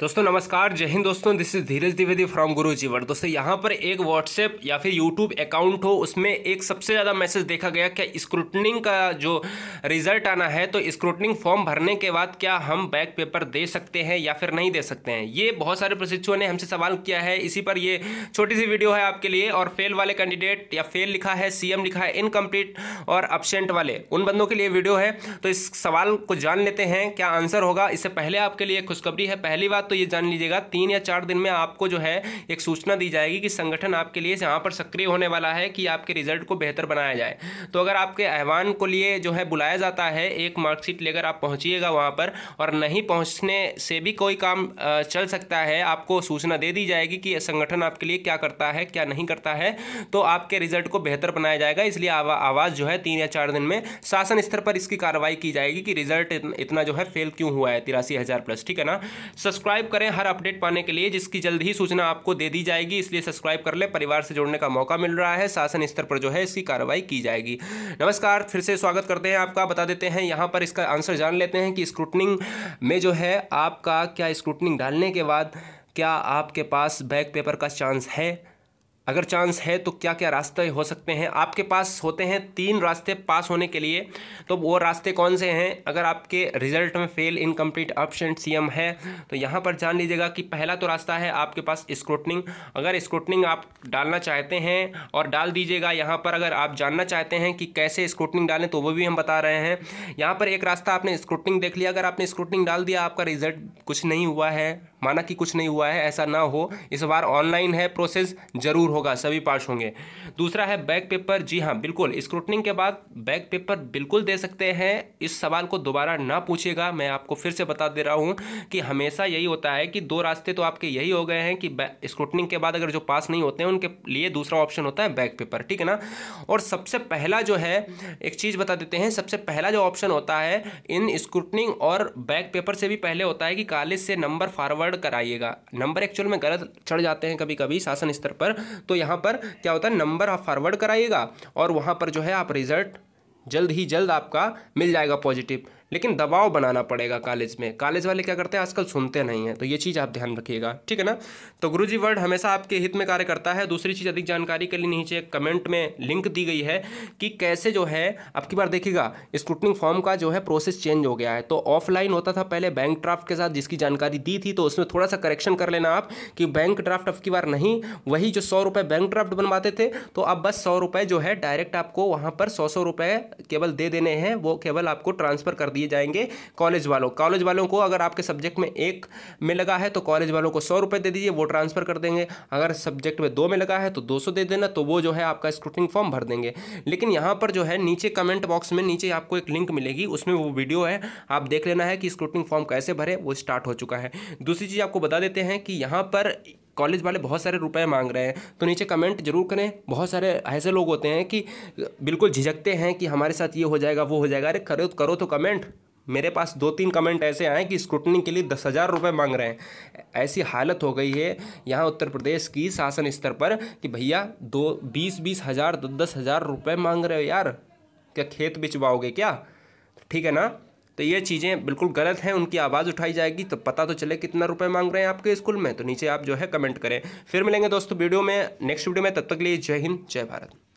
दोस्तों नमस्कार जय हिंद दोस्तों this is Dheeraj Dwivedi from गुरु जीवर दोस्तों यहाँ पर एक व्हाट्सएप या फिर यूट्यूब अकाउंट हो उसमें एक सबसे ज़्यादा मैसेज देखा गया क्या स्क्रूटनिंग का जो रिजल्ट आना है तो स्क्रूटनिंग फॉर्म भरने के बाद क्या हम बैक पेपर दे सकते हैं या फिर नहीं दे सकते हैं ये बहुत सारे प्रशिक्षुओं ने हमसे सवाल किया है इसी पर ये छोटी सी वीडियो है आपके लिए और फेल वाले कैंडिडेट या फेल लिखा है सी लिखा है इनकम्प्लीट और अपसेंट वाले उन बंदों के लिए वीडियो है तो इस सवाल को जान लेते हैं क्या आंसर होगा इससे पहले आपके लिए खुशखबरी है पहली बात तो ये जान लीजिएगा तीन या चार दिन में आपको जो है एक सूचना दी जाएगी कि संगठन आपके लिए यहाँ पर सक्रिय होने वाला है कि आपके रिजल्ट को बेहतर बनाया जाए तो अगर आपके आह्वान को लिए जो है बुलाया जाता है एक मार्कशीट लेकर आप पहुँचिएगा वहाँ पर और नहीं पहुँचने से भी कोई काम चल सकता है आपको सूचना दे दी जाएगी कि संगठन आपके लिए क्या करता है क्या नहीं करता है तो आपके रिजल्ट को बेहतर बनाया जाएगा इसलिए आवाज़ जो है तीन या चार दिन में शासन स्तर पर इसकी कार्रवाई की जाएगी कि रिजल्ट इतना जो है फेल क्यों हुआ है तिरासी हज़ार प्लस ठीक है ना सब्सक्राइब सब्सक्राइब करें हर अपडेट पाने के लिए जिसकी जल्द ही सूचना आपको दे दी जाएगी इसलिए सब्सक्राइब कर ले परिवार से जुड़ने का मौका मिल रहा है शासन स्तर पर जो है इसकी कार्रवाई की जाएगी नमस्कार फिर से स्वागत करते हैं आपका बता देते हैं यहाँ पर इसका आंसर जान लेते हैं कि स्क्रूटनिंग में जो है आपका क्या स्क्रूटनिंग डालने के बाद क्या आपके पास बैक पेपर का चांस है अगर चांस है तो क्या क्या रास्ते हो सकते हैं आपके पास होते हैं तीन रास्ते पास होने के लिए तो वो रास्ते कौन से हैं अगर आपके रिजल्ट में फेल इनकम्प्लीट ऑप्शन सीएम है तो यहाँ पर जान लीजिएगा कि पहला तो रास्ता है आपके पास स्क्रूटनिंग अगर स्क्रूटनिंग आप डालना चाहते हैं और डाल दीजिएगा यहाँ पर अगर आप जानना चाहते हैं कि कैसे स्क्रूटनिंग डालें तो वो भी हम बता रहे हैं यहाँ पर एक रास्ता आपने स्क्रूटनिंग देख लिया अगर आपने स्क्रूटनिंग डाल दिया आपका रिजल्ट कुछ नहीं हुआ है माना कि कुछ नहीं हुआ है ऐसा ना हो इस बार ऑनलाइन है प्रोसेस ज़रूर हो होगा सभी पास होंगे दूसरा है बैक पेपर जी हाँ बिल्कुल स्क्रूटनिंग के बाद बैक पेपर बिल्कुल दे सकते हैं इस सवाल को दोबारा ना पूछेगा मैं आपको फिर से बता दे रहा हूँ कि हमेशा यही होता है कि दो रास्ते तो आपके यही हो गए हैं कि स्क्रूटनिंग के बाद अगर जो पास नहीं होते हैं उनके लिए दूसरा ऑप्शन होता है बैक पेपर ठीक है ना और सबसे पहला जो है एक चीज़ बता देते हैं सबसे पहला जो ऑप्शन होता है इन स्क्रूटनिंग और बैक पेपर से भी पहले होता है कि कॉलेज से नंबर फॉरवर्ड कराइएगा नंबर एक्चुअल में गलत चढ़ जाते हैं कभी कभी शासन स्तर पर तो यहाँ पर क्या होता है नंबर आप फॉरवर्ड कराइएगा और वहाँ पर जो है आप रिज़ल्ट जल्द ही जल्द आपका मिल जाएगा पॉजिटिव लेकिन दबाव बनाना पड़ेगा कॉलेज में कॉलेज वाले क्या करते हैं आजकल सुनते नहीं हैं तो ये चीज़ आप ध्यान रखिएगा ठीक है ना तो गुरुजी वर्ड हमेशा आपके हित में कार्य करता है दूसरी चीज़ अधिक जानकारी के लिए नीचे कमेंट में लिंक दी गई है कि कैसे जो है आपकी बार देखिएगा स्क्रूटनिंग फॉर्म का जो है प्रोसेस चेंज हो गया है तो ऑफलाइन होता था पहले बैंक ड्राफ्ट के साथ जिसकी जानकारी दी थी तो उसमें थोड़ा सा करेक्शन कर लेना आप कि बैंक ड्राफ्ट अब की बार नहीं वही जो सौ रुपये बैंक ड्राफ्ट बनवाते थे तो अब बस सौ रुपये जो है डायरेक्ट आपको वहाँ पर सौ सौ रुपये केवल दे देने हैं वो केवल आपको ट्रांसफ़र कर दिए जाएंगे कॉलेज वालों कॉलेज वालों को अगर आपके सब्जेक्ट में एक में लगा है तो कॉलेज वालों को सौ रुपये दे दीजिए वो ट्रांसफ़र कर देंगे अगर सब्जेक्ट में दो में लगा है तो दो सौ दे देना तो वो जो है आपका स्क्रूटनिंग फॉर्म भर देंगे लेकिन यहाँ पर जो है नीचे कमेंट बॉक्स में नीचे आपको एक लिंक मिलेगी उसमें वो वीडियो है आप देख लेना है कि स्क्रूटनिंग फॉर्म कैसे भरे वो स्टार्ट हो चुका है दूसरी चीज़ आपको बता देते हैं कि यहाँ पर कॉलेज वाले बहुत सारे रुपए मांग रहे हैं तो नीचे कमेंट जरूर करें बहुत सारे ऐसे लोग होते हैं कि बिल्कुल झिझकते हैं कि हमारे साथ ये हो जाएगा वो हो जाएगा अरे करो करो तो कमेंट मेरे पास दो तीन कमेंट ऐसे आए कि स्क्रूटनी के लिए दस हज़ार रुपये मांग रहे हैं ऐसी हालत हो गई है यहाँ उत्तर प्रदेश की शासन स्तर पर कि भैया दो बीस बीस हज़ार दस हज़ार रुपये मांग रहे हो यार क्या खेत बिचवाओगे क्या ठीक है ना तो ये चीज़ें बिल्कुल गलत हैं उनकी आवाज़ उठाई जाएगी तो पता तो चले कितना रुपये मांग रहे हैं आपके स्कूल में तो नीचे आप जो है कमेंट करें फिर मिलेंगे दोस्तों वीडियो में नेक्स्ट वीडियो में तब तक लिए जय हिंद जय भारत